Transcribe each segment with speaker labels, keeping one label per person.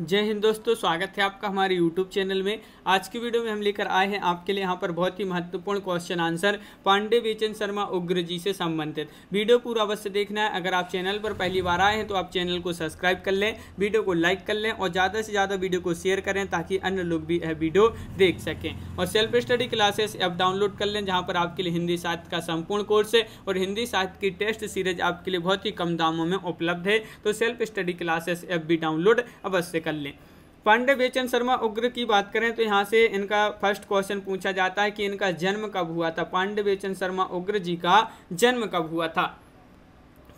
Speaker 1: जय हिंद दोस्तों स्वागत है आपका हमारे YouTube चैनल में आज की वीडियो में हम लेकर आए हैं आपके लिए यहाँ पर बहुत ही महत्वपूर्ण क्वेश्चन आंसर पांडे बेचन शर्मा उग्र जी से संबंधित वीडियो पूरा अवश्य देखना है अगर आप चैनल पर पहली बार आए हैं तो आप चैनल को सब्सक्राइब कर लें वीडियो को लाइक कर लें और ज़्यादा से ज़्यादा वीडियो को शेयर करें ताकि अन्य लोग भी यह वीडियो देख सकें और self study classes app download कर लें जहाँ पर आपके लिए हिंदी साहित्य का संपूर्ण कोर्स है और हिंदी साहित्य की टेस्ट सीरीज आपके लिए बहुत ही कम दामों में उपलब्ध है तो सेल्फ स्टडी क्लासेस ऐप भी डाउनलोड अवश्य कर लें पांडे बेचन शर्मा उग्र की बात करें तो यहाँ से इनका फर्स्ट क्वेश्चन पूछा जाता है कि इनका जन्म कब हुआ था पांडे बेचन शर्मा उग्र जी का जन्म कब हुआ था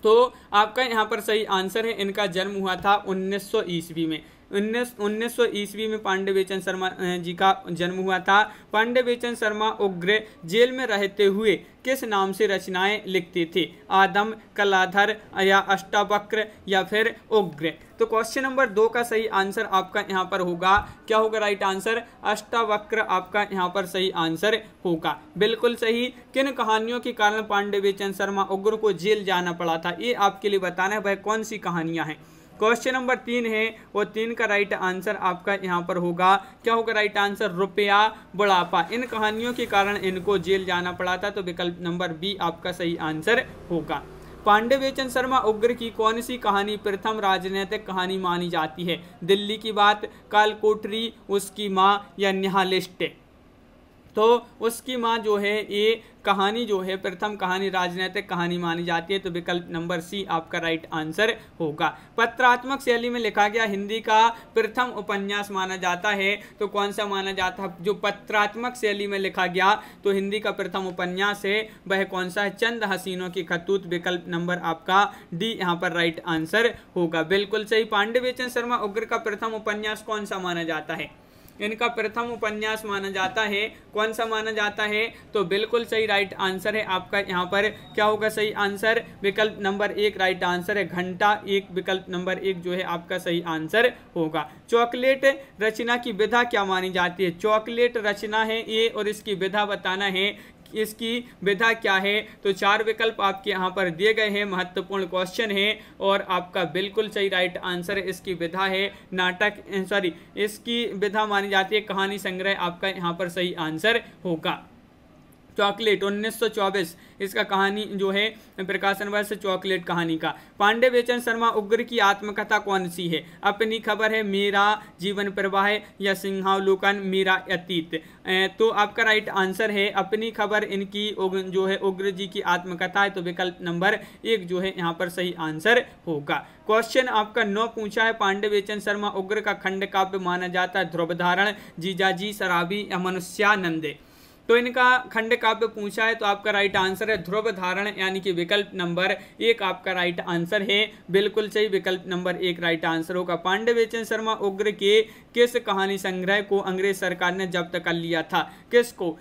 Speaker 1: तो आपका यहाँ पर सही आंसर है इनका जन्म हुआ था 1900 ईस्वी में उन्नीस सौ ईस्वी में पांडे बेचन शर्मा जी का जन्म हुआ था पांडे बेचन शर्मा उग्र जेल में रहते हुए किस नाम से रचनाएं लिखते थे आदम कलाधर या अष्टावक्र या फिर उग्र तो क्वेश्चन नंबर दो का सही आंसर आपका यहाँ पर होगा क्या होगा राइट आंसर अष्टावक्र आपका यहाँ पर सही आंसर होगा बिल्कुल सही किन कहानियों के कारण पांडे बेचन शर्मा उग्र को जेल जाना पड़ा था ये आपके लिए बताना है वह कौन सी कहानियां हैं क्वेश्चन नंबर तीन है वो तीन का राइट आंसर आपका यहाँ पर होगा क्या होगा राइट आंसर रुपया बुढ़ापा इन कहानियों के कारण इनको जेल जाना पड़ा था तो विकल्प नंबर बी आपका सही आंसर होगा पांडे बेचन शर्मा उग्र की कौन सी कहानी प्रथम राजनीतिक कहानी मानी जाती है दिल्ली की बात कालकोटरी उसकी माँ या निहालिस्ट तो उसकी माँ जो है ये कहानी जो है प्रथम कहानी राजनैतिक कहानी मानी जाती है तो विकल्प नंबर सी आपका राइट आंसर होगा पत्रात्मक शैली में लिखा गया हिंदी का प्रथम उपन्यास माना जाता है तो कौन सा माना जाता है जो पत्रात्मक शैली में लिखा गया तो हिंदी का प्रथम उपन्यास है वह कौन सा है चंद हसीनों की खतूत विकल्प नंबर आपका डी यहाँ पर राइट आंसर होगा बिल्कुल सही पांडे शर्मा उग्र का प्रथम उपन्यास कौन सा माना जाता है इनका प्रथम उपन्यास माना जाता है कौन सा माना जाता है तो बिल्कुल सही राइट आंसर है आपका यहाँ पर क्या होगा सही आंसर विकल्प नंबर एक राइट आंसर है घंटा एक विकल्प नंबर एक जो है आपका सही आंसर होगा चॉकलेट रचना की विधा क्या मानी जाती है चॉकलेट रचना है ये और इसकी विधा बताना है इसकी विधा क्या है तो चार विकल्प आपके यहाँ पर दिए गए हैं महत्वपूर्ण क्वेश्चन है और आपका बिल्कुल सही राइट आंसर इसकी विधा है नाटक सॉरी इसकी विधा मानी जाती है कहानी संग्रह आपका यहाँ पर सही आंसर होगा चॉकलेट 1924 इसका कहानी जो है प्रकाशन वर्ष चॉकलेट कहानी का पांडे बेचन शर्मा उग्र की आत्मकथा कौन सी है अपनी खबर है मेरा जीवन प्रवाह या सिंहावलोकन मेरा अतीत तो आपका राइट आंसर है अपनी खबर इनकी जो है उग्र जी की आत्मकथा है तो विकल्प नंबर एक जो है यहाँ पर सही आंसर होगा क्वेश्चन आपका नौ पूछा है पांडे बेचन शर्मा उग्र का खंड काव्य माना जाता है ध्रुवधारण जीजाजी शराबी या मनुष्यानंदे तो इनका खंड काव्य पूछा है तो आपका राइट आंसर है ध्रुव धारण यानी कि विकल्प नंबर एक आपका राइट आंसर है बिल्कुल सही विकल्प नंबर एक राइट आंसर होगा पांडे बेचन शर्मा उग्र के किस कहानी संग्रह को अंग्रेज सरकार ने जब्त कर लिया था किसको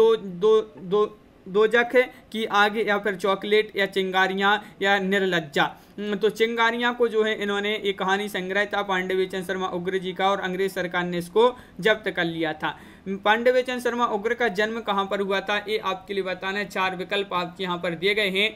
Speaker 1: दो दो दो जख की आगे या फिर चॉकलेट या चिंगारियां या निर्लज्जा तो चिंगारियां को जो है इन्होंने ये कहानी संग्रह था पांडे बेचन शर्मा उग्र जी का और अंग्रेज सरकार ने इसको जब्त कर लिया था पांडे बेचन शर्मा उग्र का जन्म कहाँ पर हुआ था ये आपके लिए बताना है चार विकल्प आपके यहाँ पर दिए गए हैं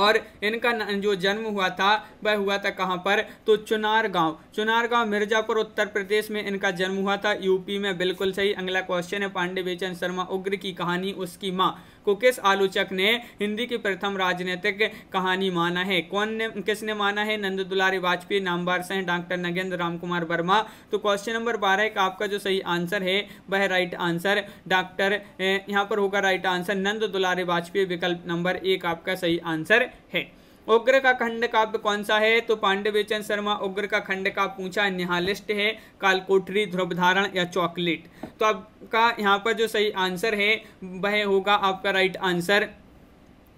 Speaker 1: और इनका जो जन्म हुआ था वह हुआ था कहाँ पर तो चुनार गांव चुनार गांव मिर्जापुर उत्तर प्रदेश में इनका जन्म हुआ था यूपी में बिल्कुल सही अगला क्वेश्चन है पांडे बेचन शर्मा उग्र की कहानी उसकी माँ कुकिस आलोचक ने हिंदी की प्रथम राजनीतिक कहानी माना है कौन ने किसने माना है नंद दुलारी वाजपेयी नामबार सिंह डॉक्टर नगेंद्र राम कुमार वर्मा तो क्वेश्चन नंबर बारह का आपका जो सही आंसर है वह राइट आंसर डॉक्टर यहाँ पर होगा राइट आंसर नंद दुलारी वाजपेयी विकल्प नंबर एक आपका सही आंसर है उग्र का खंड काव्य कौन सा है तो पांडवेचन शर्मा उग्र का खंड का पूछा निहालिस्ट है कालकोठरी ध्रुवधारण या चॉकलेट तो आपका यहाँ पर जो सही आंसर है वह होगा आपका राइट आंसर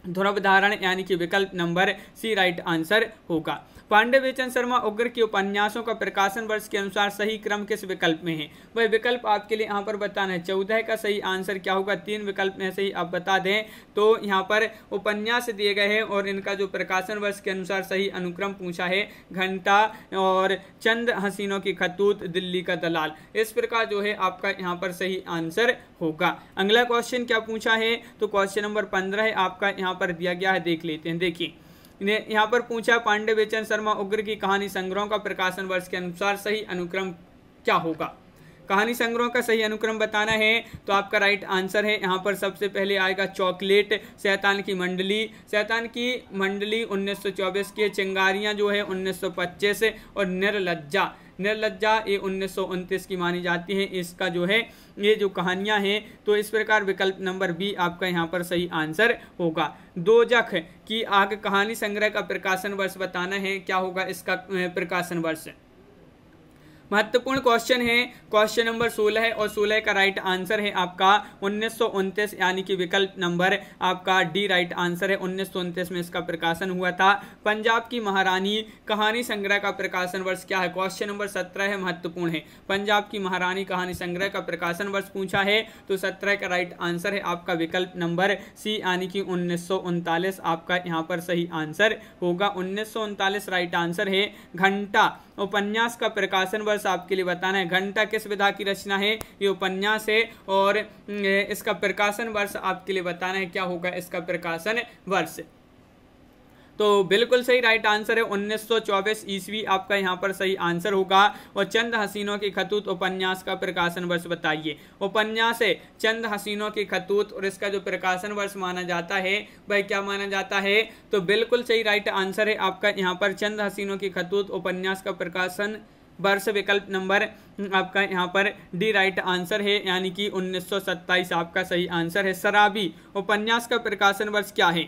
Speaker 1: ध्रुवधारण यानी कि विकल्प नंबर सी राइट आंसर होगा पांडे बेचन शर्मा उग्र के उपन्यासों का प्रकाशन वर्ष के अनुसार सही क्रम किस विकल्प में है वह विकल्प आपके लिए यहाँ पर बताना है चौदह का सही आंसर क्या होगा तीन विकल्प में सही आप बता दें तो यहाँ पर उपन्यास दिए गए हैं और इनका जो प्रकाशन वर्ष के अनुसार सही अनुक्रम पूछा है घंटा और चंद हसीनों की खतूत दिल्ली का दलाल इस प्रकार जो है आपका यहाँ पर सही आंसर होगा अगला क्वेश्चन क्या पूछा है तो क्वेश्चन नंबर पंद्रह है आपका यहाँ यहाँ पर दिया गया है देख लेते हैं देखिए यहाँ पर पूछा पांडे बेचन शर्मा उग्र की कहानी संग्रहों का प्रकाशन वर्ष के अनुसार सही अनुक्रम क्या होगा कहानी संग्रहों का सही अनुक्रम बताना है तो आपका राइट आंसर है यहाँ पर सबसे पहले आएगा चॉकलेट सैतान की मंडली सैतान की मंडली 1924 सौ की चिंगारियाँ जो है 1925 और निर्लज्जा निर्लज्जा ये उन्नीस की मानी जाती है इसका जो है ये जो कहानियाँ हैं तो इस प्रकार विकल्प नंबर बी आपका यहाँ पर सही आंसर होगा दो जख की आग कहानी संग्रह का प्रकाशन वर्ष बताना है क्या होगा इसका प्रकाशन वर्ष महत्वपूर्ण क्वेश्चन है क्वेश्चन नंबर सोलह और सोलह का राइट आंसर है आपका उन्नीस यानी कि विकल्प नंबर आपका डी राइट आंसर है उन्नीस में इसका प्रकाशन हुआ था पंजाब की महारानी कहानी संग्रह का प्रकाशन वर्ष क्या है क्वेश्चन नंबर सत्रह है महत्वपूर्ण है पंजाब की महारानी कहानी संग्रह का प्रकाशन वर्ष पूछा है तो सत्रह का राइट आंसर है आपका विकल्प नंबर सी यानी कि उन्नीस आपका यहाँ पर सही आंसर होगा उन्नीस राइट आंसर है घंटा उपन्यास का प्रकाशन वर्ष बस आपके लिए बताना है घंटा किस विधा की रचना है ये उपन्यास है और इसका प्रकाशन वर्ष आपके लिए बताना है क्या होगा इसका प्रकाशन वर्ष तो बिल्कुल सही राइट आंसर है 1924 सौ ईस्वी आपका यहाँ पर सही आंसर होगा और चंद हसीनों के खतूत उपन्यास का प्रकाशन वर्ष बताइए उपन्यास है चंद हसीनों के खतूत और इसका जो प्रकाशन वर्ष माना जाता है वह क्या माना जाता है तो बिल्कुल सही राइट आंसर है आपका यहाँ पर चंद हसीनों के खतूत उपन्यास का प्रकाशन वर्ष विकल्प नंबर आपका यहाँ पर डी राइट आंसर है यानी कि 1927 आपका सही आंसर है शराबी उपन्यास का प्रकाशन वर्ष क्या है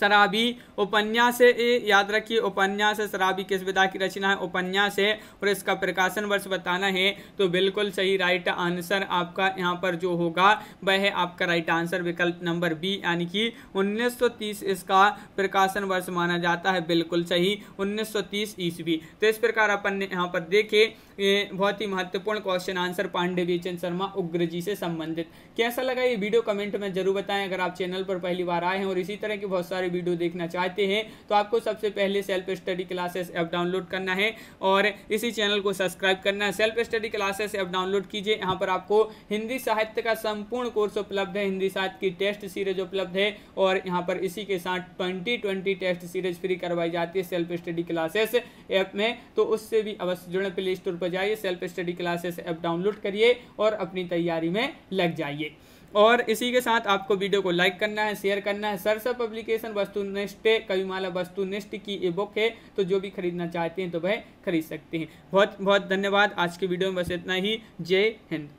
Speaker 1: शराबी उपन्यास याद रखिए उपन्यास शराबी किस विधा की रचना है उपन्यास है और इसका प्रकाशन वर्ष बताना है तो बिल्कुल सही राइट आंसर आपका यहाँ पर जो होगा वह है आपका राइट आंसर विकल्प नंबर बी यानी कि 1930 इसका प्रकाशन वर्ष माना जाता है बिल्कुल सही 1930 ईस्वी तो इस प्रकार अपन ने यहाँ पर देखे बहुत ही महत्वपूर्ण क्वेश्चन आंसर पांडे बेचंद शर्मा उग्र जी से संबंधित कैसा लगा ये वीडियो कमेंट में जरूर बताएं अगर आप चैनल पर पहली बार आए हैं और इसी तरह की बहुत सारे वीडियो देखना चाहते हैं तो आपको सबसे पहले self study classes app download करना है और इसी चैनल को सब्सक्राइब करना है self study classes app download कीजिए यहाँ पर आपको हिंदी साहित्य का संपूर्ण कोर्स उपलब्ध है हिंदी साहित्य की टेस्ट सीरीज उपलब्ध है और यहाँ पर इसी के साथ ट्वेंटी टेस्ट सीरीज फ्री करवाई जाती है सेल्फ स्टडी क्लासेस ऐप में तो उससे भी अवश्य जुड़े प्ले स्टोर पर जाइए self study classes app download करिए और अपनी तैयारी में लग जाइए और इसी के साथ आपको वीडियो को लाइक करना है शेयर करना है सरसा पब्लिकेशन वस्तुनिष्ठ कविमाला वस्तुनिष्ठ की ई बुक है तो जो भी खरीदना चाहते हैं तो वह खरीद सकते हैं बहुत बहुत धन्यवाद आज के वीडियो में बस इतना ही जय हिंद